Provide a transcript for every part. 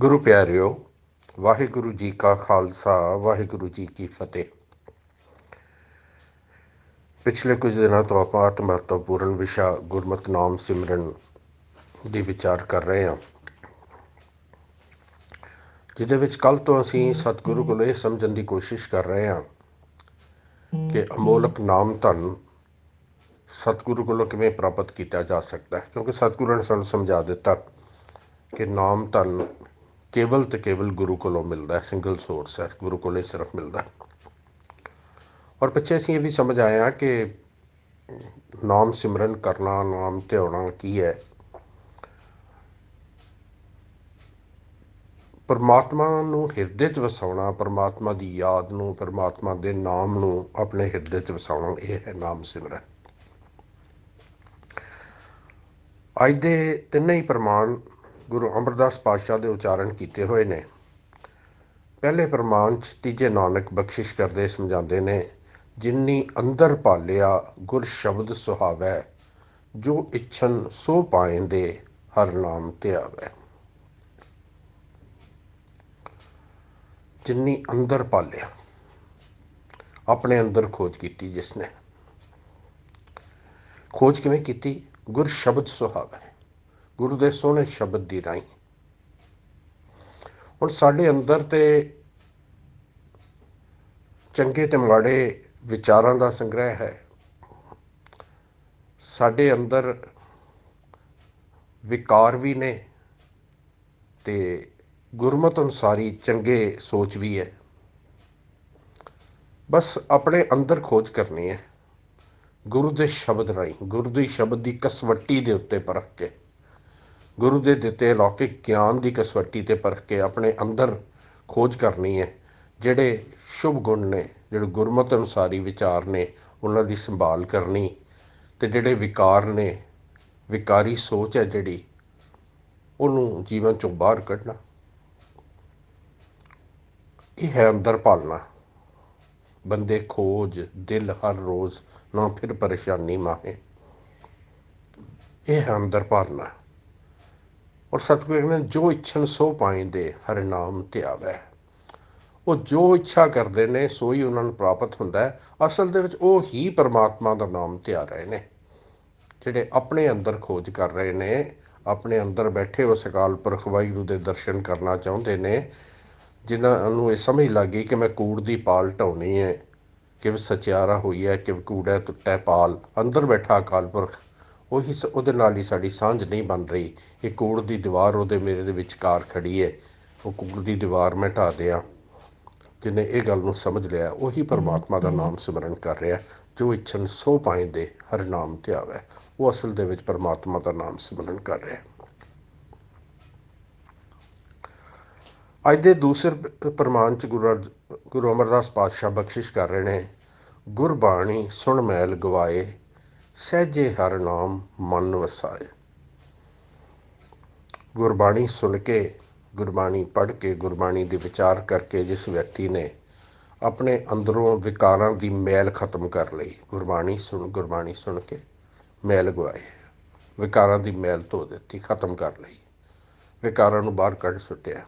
ਗੁਰੂ ਪਿਆਰਿਓ ਵਾਹਿਗੁਰੂ ਜੀ ਕਾ ਖਾਲਸਾ ਵਾਹਿਗੁਰੂ ਜੀ ਕੀ ਫਤਿਹ ਪਿਛਲੇ ਕੁਝ ਦਿਨਾਂ ਤੋਂ ਆਪਾਂ ਆਤਮ ਮਹੱਤਵਪੂਰਨ ਵਿਸ਼ਾ ਗੁਰਮਤਿ ਨਾਮ ਸਿਮਰਨ ਦੀ ਵਿਚਾਰ ਕਰ ਰਹੇ ਹਾਂ ਜਿਹਦੇ ਵਿੱਚ ਕੱਲ ਤੋਂ ਅਸੀਂ ਸਤਿਗੁਰੂ ਕੋਲ ਇਹ ਸਮਝਣ ਦੀ ਕੋਸ਼ਿਸ਼ ਕਰ ਰਹੇ ਹਾਂ ਕਿ ਅਮੋਲਕ ਨਾਮ ਧਨ ਸਤਿਗੁਰੂ ਕੋਲੋਂ ਕਿਵੇਂ ਪ੍ਰਾਪਤ ਕੀਤਾ ਜਾ ਸਕਦਾ ਹੈ ਕਿਉਂਕਿ ਸਤਿਗੁਰੂ ਨੇ ਸਾਨੂੰ ਸਮਝਾ ਦਿੱਤਾ ਕਿ ਨਾਮ ਧਨ ਕੇਵਲ ਤੇ ਕੇਵਲ ਗੁਰੂ ਕੋਲੋਂ ਮਿਲਦਾ ਸਿੰਗਲ ਸੋਰਸ ਹੈ ਗੁਰੂ ਕੋਲੋਂ ਸਿਰਫ ਮਿਲਦਾ ਔਰ ਪਿੱਛੇ ਅਸੀਂ ਇਹ ਵੀ ਸਮਝ ਆਇਆ ਕਿ ਨਾਮ ਸਿਮਰਨ ਕਰਨਾ ਨਾਮ ਧਿਆਉਣਾ ਕੀ ਹੈ ਪਰਮਾਤਮਾ ਨੂੰ ਹਿਰਦੇ 'ਚ ਵਸਾਉਣਾ ਪਰਮਾਤਮਾ ਦੀ ਯਾਦ ਨੂੰ ਪਰਮਾਤਮਾ ਦੇ ਨਾਮ ਨੂੰ ਆਪਣੇ ਹਿਰਦੇ 'ਚ ਵਸਾਉਣਾ ਇਹ ਹੈ ਨਾਮ ਸਿਮਰਨ ਅੱਜ ਦੇ ਤਿੰਨੇ ਹੀ ਪ੍ਰਮਾਣ ਗੁਰੂ ਅਮਰਦਾਸ ਪਾਤਸ਼ਾਹ ਦੇ ਉਚਾਰਨ ਕੀਤੇ ਹੋਏ ਨੇ ਪਹਿਲੇ ਪ੍ਰਮਾਣ ਚ ਤੀਜੇ ਨਾਨਕ ਬਖਸ਼ਿਸ਼ ਕਰਦੇ ਸਮਝਾਉਂਦੇ ਨੇ ਜਿੰਨੀ ਅੰਦਰ ਪਾਲਿਆ ਗੁਰ ਸ਼ਬਦ ਸੁਹਾਵੈ ਜੋ ਇਛਨ ਸੋ ਦੇ ਹਰ ਨਾਮ ਤੇ ਆਵੈ ਜਿੰਨੀ ਅੰਦਰ ਪਾਲਿਆ ਆਪਣੇ ਅੰਦਰ ਖੋਜ ਕੀਤੀ ਜਿਸ ਨੇ ਖੋਜ ਕਿਵੇਂ ਕੀਤੀ ਗੁਰ ਸ਼ਬਦ ਸੁਹਾਵੈ ਗੁਰੂ ਦੇ ਸੋਹਣੇ ਸ਼ਬਦ ਦੀ ਰਾਈ ਹੁਣ ਸਾਡੇ ਅੰਦਰ ਤੇ ਚੰਗੇ ਤੇ ਮਾੜੇ ਵਿਚਾਰਾਂ ਦਾ ਸੰਗ੍ਰਹਿ ਹੈ ਸਾਡੇ ਅੰਦਰ ਵਿਕਾਰ ਵੀ ਨੇ ਤੇ ਗੁਰਮਤ ਅਨੁਸਾਰੀ ਚੰਗੇ ਸੋਚ ਵੀ ਹੈ ਬਸ ਆਪਣੇ ਅੰਦਰ ਖੋਜ ਕਰਨੀ ਹੈ ਗੁਰੂ ਦੇ ਸ਼ਬਦ ਰਾਈ ਗੁਰੂ ਦੇ ਸ਼ਬਦ ਦੀ ਕਸਵੱਟੀ ਦੇ ਉੱਤੇ ਪਰਖ ਕੇ ਗੁਰੂ ਦੇ ਦਿੱਤੇ ਲੋਕਿਕ ਗਿਆਨ ਦੀ ਕਸਵੱਟੀ ਤੇ ਪਰਖ ਕੇ ਆਪਣੇ ਅੰਦਰ ਖੋਜ ਕਰਨੀ ਹੈ ਜਿਹੜੇ ਸ਼ੁਭ ਗੁਣ ਨੇ ਜਿਹੜੇ ਗੁਰਮਤ ਅਨੁਸਾਰੀ ਵਿਚਾਰ ਨੇ ਉਹਨਾਂ ਦੀ ਸੰਭਾਲ ਕਰਨੀ ਤੇ ਜਿਹੜੇ ਵਿਕਾਰ ਨੇ ਵਿਕਾਰੀ ਸੋਚ ਹੈ ਜਿਹੜੀ ਉਹਨੂੰ ਜੀਵਨ ਚੋਂ ਬਾਹਰ ਕੱਢਣਾ ਇਹ ਹੈ ਅੰਦਰ ਪਾਲਣਾ ਬੰਦੇ ਖੋਜ ਦਿਲ ਹਰ ਰੋਜ਼ ਨਾ ਫਿਰ ਪਰੇਸ਼ਾਨੀ ਮਾਹੇ ਇਹ ਹੈ ਅੰਦਰ ਪਾਲਣਾ ਔਰ ਸਤਿਗੁਰੂ ਕਹਿੰਦੇ ਜੋ ਇੱਛਨ ਸੋ ਪਾਈਂਦੇ ਹਰ ਨਾਮ ਧਿਆਵੈ ਉਹ ਜੋ ਇੱਛਾ ਕਰਦੇ ਨੇ ਸੋ ਹੀ ਉਹਨਾਂ ਨੂੰ ਪ੍ਰਾਪਤ ਹੁੰਦਾ ਹੈ ਅਸਲ ਦੇ ਵਿੱਚ ਉਹ ਹੀ ਪਰਮਾਤਮਾ ਦਾ ਨਾਮ ਧਿਆ ਰਹੇ ਨੇ ਜਿਹੜੇ ਆਪਣੇ ਅੰਦਰ ਖੋਜ ਕਰ ਰਹੇ ਨੇ ਆਪਣੇ ਅੰਦਰ ਬੈਠੇ ਉਸ ਅਕਾਲ ਪੁਰਖ ਵਾਹਿਗੁਰੂ ਦੇ ਦਰਸ਼ਨ ਕਰਨਾ ਚਾਹੁੰਦੇ ਨੇ ਜਿਨ੍ਹਾਂ ਨੂੰ ਇਹ ਸਮਝ ਲੱਗੀ ਕਿ ਮੈਂ ਕੂੜ ਦੀ ਪਾਲ ਢਾਉਣੀ ਹੈ ਕਿ ਸਚਿਆਰਾ ਹੋਈ ਹੈ ਕਿ ਕੂੜਾ ਟੁੱਟਾ ਪਾਲ ਅੰਦਰ ਬੈਠਾ ਅਕਾਲ ਪੁਰਖ ਉਹੀ ਉਹਦੇ ਨਾਲ ਹੀ ਸਾਡੀ ਸਾਂਝ ਨਹੀਂ ਬਣ ਰਹੀ ਇਹ ਕੋੜ ਦੀ ਦੀਵਾਰ ਉਹਦੇ ਮੇਰੇ ਦੇ ਵਿਚਕਾਰ ਖੜੀ ਹੈ ਉਹ ਕੋੜ ਦੀ ਦੀਵਾਰ ਮੈਂ ਢਾ ਦਿਆਂ ਜਿਨੇ ਇਹ ਗੱਲ ਨੂੰ ਸਮਝ ਲਿਆ ਉਹੀ ਪਰਮਾਤਮਾ ਦਾ ਨਾਮ ਸਿਮਰਨ ਕਰ ਰਿਹਾ ਜੋ ਇਛਨ ਸੋ ਪਾਏ ਦੇ ਹਰ ਨਾਮ ਤੇ ਆਵੇ ਉਹ ਅਸਲ ਦੇ ਵਿੱਚ ਪਰਮਾਤਮਾ ਦਾ ਨਾਮ ਸਿਮਰਨ ਕਰ ਰਿਹਾ ਅੱਜ ਦੇ ਦੂਸਰੇ ਪ੍ਰਮਾਣ ਚ ਗੁਰੂ ਗੁਰੂ ਅਮਰਦਾਸ ਪਾਤਸ਼ਾਹ ਬਖਸ਼ਿਸ਼ ਕਰ ਰਹੇ ਨੇ ਗੁਰਬਾਣੀ ਸੁਣ ਮੈਲ ਗਵਾਏ ਸਹਿਜੇ ਹਰ ਨਾਮ ਮਨ ਵਸਾਏ ਗੁਰਬਾਣੀ ਸੁਣ ਕੇ ਗੁਰਬਾਣੀ ਪੜ੍ਹ ਕੇ ਗੁਰਬਾਣੀ ਦੇ ਵਿਚਾਰ ਕਰਕੇ ਜਿਸ ਵਿਅਕਤੀ ਨੇ ਆਪਣੇ ਅੰਦਰੋਂ ਵਿਕਾਰਾਂ ਦੀ ਮੈਲ ਖਤਮ ਕਰ ਲਈ ਗੁਰਬਾਣੀ ਸੁਣ ਗੁਰਬਾਣੀ ਸੁਣ ਕੇ ਮੈਲ ਗਵਾਏ ਵਿਕਾਰਾਂ ਦੀ ਮੈਲ ਧੋ ਦਿੱਤੀ ਖਤਮ ਕਰ ਲਈ ਵਿਕਾਰਾਂ ਨੂੰ ਬਾਹਰ ਕੱਢ ਸੁੱਟਿਆ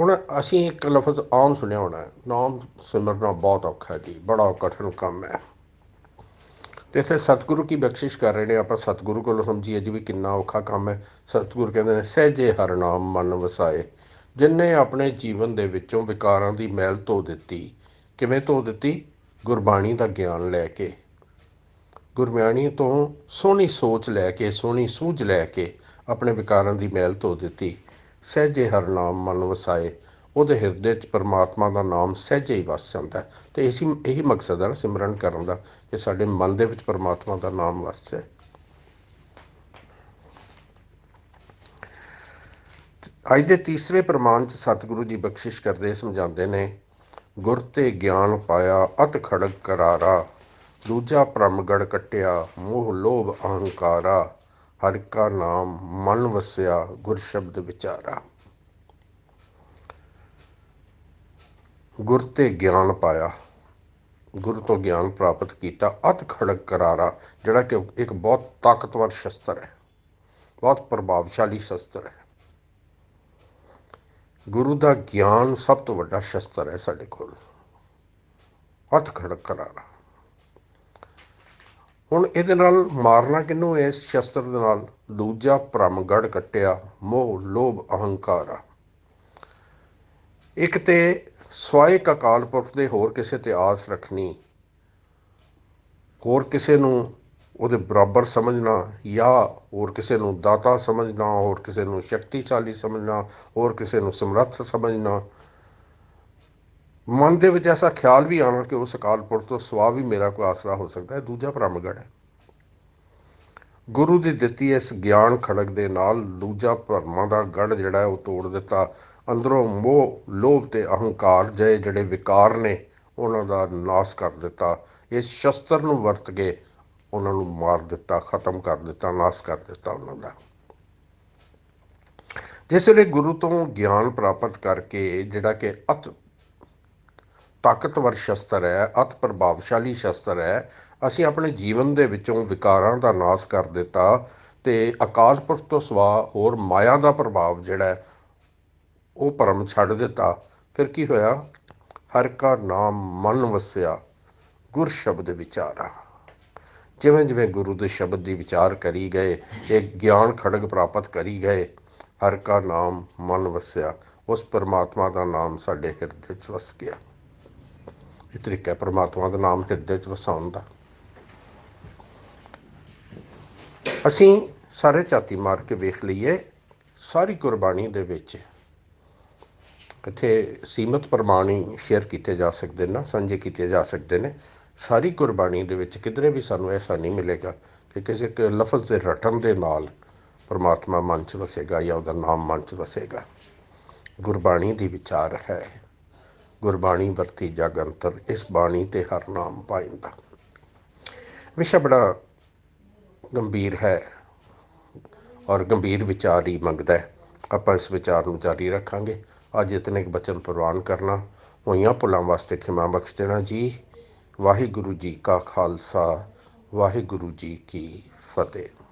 ਹੁਣ ਅਸੀਂ ਇੱਕ ਲਫ਼ਜ਼ ਆਮ ਸੁਣਿਆ ਹੋਣਾ ਨਾਮ ਸਿਮਰਨਾ ਬਹੁਤ ਔਖਾ ਜੀ ਬੜਾ ਕਠਿਨ ਕੰਮ ਹੈ ਤੇ ਇੱਥੇ ਸਤਿਗੁਰੂ ਕੀ ਬਖਸ਼ਿਸ਼ ਕਰ ਰਹੇ ਨੇ ਆਪਾਂ ਸਤਿਗੁਰੂ ਕੋਲ ਸਮਝੀਏ ਜੀ ਵੀ ਕਿੰਨਾ ਔਖਾ ਕੰਮ ਹੈ ਸਤਿਗੁਰੂ ਕਹਿੰਦੇ ਨੇ ਸਹਿਜੇ ਹਰ ਨਾਮ ਮਨ ਵਸਾਏ ਜਿਨਨੇ ਆਪਣੇ ਜੀਵਨ ਦੇ ਵਿੱਚੋਂ ਵਿਕਾਰਾਂ ਦੀ ਮੈਲ ਧੋ ਦਿੱਤੀ ਕਿਵੇਂ ਧੋ ਦਿੱਤੀ ਗੁਰਬਾਣੀ ਦਾ ਗਿਆਨ ਲੈ ਕੇ ਗੁਰਬਾਣੀ ਤੋਂ ਸੋਹਣੀ ਸੋਚ ਲੈ ਕੇ ਸੋਹਣੀ ਸੂਝ ਲੈ ਕੇ ਆਪਣੇ ਵਿਕਾਰਾਂ ਦੀ ਮੈਲ ਧੋ ਦਿੱਤੀ ਸਹਿਜੇ ਹਰ ਨਾਮ ਮਨ ਵਸਾਏ ਉਹਦੇ ਹਿਰਦੇ 'ਚ ਪਰਮਾਤਮਾ ਦਾ ਨਾਮ ਸਹਿਜੇ ਹੀ ਵਸ ਜਾਂਦਾ ਤੇ ਇਸੇ ਇਹੀ ਮਕਸਦ ਹੈ ਸਿਮਰਨ ਕਰਨ ਦਾ ਕਿ ਸਾਡੇ ਮਨ ਦੇ ਵਿੱਚ ਪਰਮਾਤਮਾ ਦਾ ਨਾਮ ਵਸ ਜਾਏ ਅੱਜ ਦੇ ਤੀਸਰੇ ਪ੍ਰਮਾਣ ਚ ਸਤਿਗੁਰੂ ਜੀ ਬਖਸ਼ਿਸ਼ ਕਰਦੇ ਸਮਝਾਉਂਦੇ ਨੇ ਗੁਰ ਤੇ ਗਿਆਨ ਪਾਇਆ ਅਤ ਖੜਕ ਕਰਾਰਾ ਦੂਜਾ ਪ੍ਰਮਗੜ ਕਟਿਆ ਮੋਹ ਲੋਭ ਅਹੰਕਾਰਾ ਹਰ ਕਾ ਨਾਮ ਮਨ ਵਸਿਆ ਗੁਰ ਸ਼ਬਦ ਵਿਚਾਰਾ ਗੁਰ ਤੇ ਗਿਆਨ ਪਾਇਆ ਗੁਰ ਤੋਂ ਗਿਆਨ ਪ੍ਰਾਪਤ ਕੀਤਾ ਅਤ ਖੜਕ ਕਰਾਰਾ ਜਿਹੜਾ ਕਿ ਇੱਕ ਬਹੁਤ ਤਾਕਤਵਰ ਸ਼ਸਤਰ ਹੈ ਬਹੁਤ ਪ੍ਰਭਾਵਸ਼ਾਲੀ ਸ਼ਸਤਰ ਹੈ ਗੁਰੂ ਦਾ ਗਿਆਨ ਸਭ ਤੋਂ ਵੱਡਾ ਸ਼ਸਤਰ ਹੈ ਸਾਡੇ ਕੋਲ ਅਤ ਖੜਕ ਕਰਾਰਾ ਹੁਣ ਇਹਦੇ ਨਾਲ ਮਾਰਨਾ ਕਿਨੂੰ ਇਸ ਸ਼ਸਤਰ ਦੇ ਨਾਲ ਦੂਜਾ ਪ੍ਰਮਗੜ ਕਟਿਆ ਮੋਹ ਲੋਭ ਅਹੰਕਾਰ ਇੱਕ ਤੇ ਸਵਾਏ ਅਕਾਲ ਪੁਰਖ ਦੇ ਹੋਰ ਕਿਸੇ ਤੇ ਆਸ ਰੱਖਣੀ ਹੋਰ ਕਿਸੇ ਨੂੰ ਉਹਦੇ ਬਰਾਬਰ ਸਮਝਣਾ ਜਾਂ ਹੋਰ ਕਿਸੇ ਨੂੰ ਦਾਤਾ ਸਮਝਣਾ ਹੋਰ ਕਿਸੇ ਨੂੰ ਸ਼ਕਤੀਸ਼ਾਲੀ ਸਮਝਣਾ ਹੋਰ ਕਿਸੇ ਨੂੰ ਸਮਰੱਥ ਸਮਝਣਾ ਮਨ ਦੇ ਵਿੱਚ ਐਸਾ ਖਿਆਲ ਵੀ ਆਣਾ ਕਿ ਉਸ ਅਕਾਲ ਪੁਰਖ ਤੋਂ ਸਵਾ ਵੀ ਮੇਰਾ ਕੋਈ ਆਸਰਾ ਹੋ ਸਕਦਾ ਹੈ ਦੂਜਾ ਭ੍ਰਮ ਹੈ ਗੁਰੂ ਦੀ ਦਿੱਤੀ ਇਸ ਗਿਆਨ ਖੜਕ ਦੇ ਨਾਲ ਦੂਜਾ ਭਰਮਾਂ ਦਾ ਗੜ ਜਿਹੜਾ ਉਹ ਤੋੜ ਦਿੱਤਾ ਅੰਦਰੋਂ ਮੋਹ ਲੋਭ ਤੇ ਅਹੰਕਾਰ ਜਏ ਜਿਹੜੇ ਵਿਕਾਰ ਨੇ ਉਹਨਾਂ ਦਾ ਨਾਸ ਕਰ ਦਿੱਤਾ ਇਸ ਸ਼ਸਤਰ ਨੂੰ ਵਰਤ ਕੇ ਉਹਨਾਂ ਨੂੰ ਮਾਰ ਦਿੱਤਾ ਖਤਮ ਕਰ ਦਿੱਤਾ ਨਾਸ ਕਰ ਦਿੱਤਾ ਉਹਨਾਂ ਦਾ ਜਿਸ ਲਈ ਗੁਰੂ ਤੋਂ ਗਿਆਨ ਪ੍ਰਾਪਤ ਕਰਕੇ ਜਿਹੜਾ ਕਿ ਅਤ ਤਾਕਤਵਰ ਸ਼ਸਤਰ ਹੈ ਅਤ ਪ੍ਰਭਾਵਸ਼ਾਲੀ ਸ਼ਸਤਰ ਹੈ ਅਸੀਂ ਆਪਣੇ ਜੀਵਨ ਦੇ ਵਿੱਚੋਂ ਵਿਕਾਰਾਂ ਦਾ ਨਾਸ ਕਰ ਦਿੱਤਾ ਤੇ ਅਕਾਲ ਪੁਰਖ ਤੋਂ ਸਵਾ ਹੋਰ ਮਾਇਆ ਦਾ ਪ੍ਰਭਾਵ ਜਿਹੜਾ ਉਹ ਪਰਮ ਛੱਡ ਦਿੱਤਾ ਫਿਰ ਕੀ ਹੋਇਆ ਹਰ ਕਾ ਨਾਮ ਮਨ ਵਸਿਆ ਗੁਰ ਸ਼ਬਦ ਵਿਚਾਰਾ ਜਿਵੇਂ ਜਿਵੇਂ ਗੁਰੂ ਦੇ ਸ਼ਬਦ ਦੀ ਵਿਚਾਰ ਕਰੀ ਗਏ ਇੱਕ ਗਿਆਨ ਖੜਗ ਪ੍ਰਾਪਤ ਕਰੀ ਗਏ ਹਰ ਕਾ ਨਾਮ ਮਨ ਵਸਿਆ ਉਸ ਪਰਮਾਤਮਾ ਦਾ ਨਾਮ ਸਾਡੇ ਹਿਰਦੇ 'ਚ ਵਸ ਗਿਆ ਇਹ ਤਰੀਕਾ ਪ੍ਰਮਾਤਮਾ ਦਾ ਨਾਮ ਹਿਰਦੇ 'ਚ ਵਸਾਉਣ ਦਾ ਅਸੀਂ ਸਾਰੇ ਚਾਤੀ ਮਾਰ ਕੇ ਵੇਖ ਲਈਏ ਸਾਰੀ ਕੁਰਬਾਨੀ ਦੇ ਵਿੱਚ ਕਿਥੇ ਸੀਮਤ ਪ੍ਰਮਾਣੀ ਸ਼ੇਅਰ ਕੀਤੇ ਜਾ ਸਕਦੇ ਨੇ ਸਾਂਝੇ ਕੀਤੇ ਜਾ ਸਕਦੇ ਨੇ ਸਾਰੀ ਕੁਰਬਾਨੀ ਦੇ ਵਿੱਚ ਕਿਧਰੇ ਵੀ ਸਾਨੂੰ ਐਸਾ ਨਹੀਂ ਮਿਲੇਗਾ ਕਿ ਕਿਸੇ ਇੱਕ ਲਫ਼ਜ਼ ਦੇ ਰਟਣ ਦੇ ਨਾਲ ਪਰਮਾਤਮਾ ਮਨ 'ਚ ਵਸੇਗਾ ਜਾਂ ਉਹਦਾ ਨਾਮ ਮਨ 'ਚ ਵਸੇਗਾ ਗੁਰਬਾਣੀ ਦੀ ਵਿਚਾਰ ਹੈ ਗੁਰਬਾਣੀ ਵਰਤੀ ਜਗ ਇਸ ਬਾਣੀ ਤੇ ਹਰ ਨਾਮ ਪਾਇੰਦਾ ਵਿਸ਼ਾ ਬੜਾ ਗੰਭੀਰ ਹੈ ਔਰ ਗੰਭੀਰ ਵਿਚਾਰ ਹੀ ਮੰਗਦਾ ਹੈ ਆਪਾਂ ਇਸ ਵਿਚਾਰ ਨੂੰ ਜਾਰੀ ਰੱਖਾਂਗੇ ਅੱਜ ਇਤਨੇ ਇੱਕ ਬਚਨ ਪ੍ਰਵਾਨ ਕਰਨਾ ਹੋਈਆਂ ਪੁਲਾਂ ਵਾਸਤੇ ਖਿਮਾ ਬਖਸ਼ ਦੇਣਾ ਜੀ ਵਾਹਿਗੁਰੂ ਜੀ ਕਾ ਖਾਲਸਾ ਵਾਹਿਗੁਰੂ ਜੀ ਕੀ ਫਤਿਹ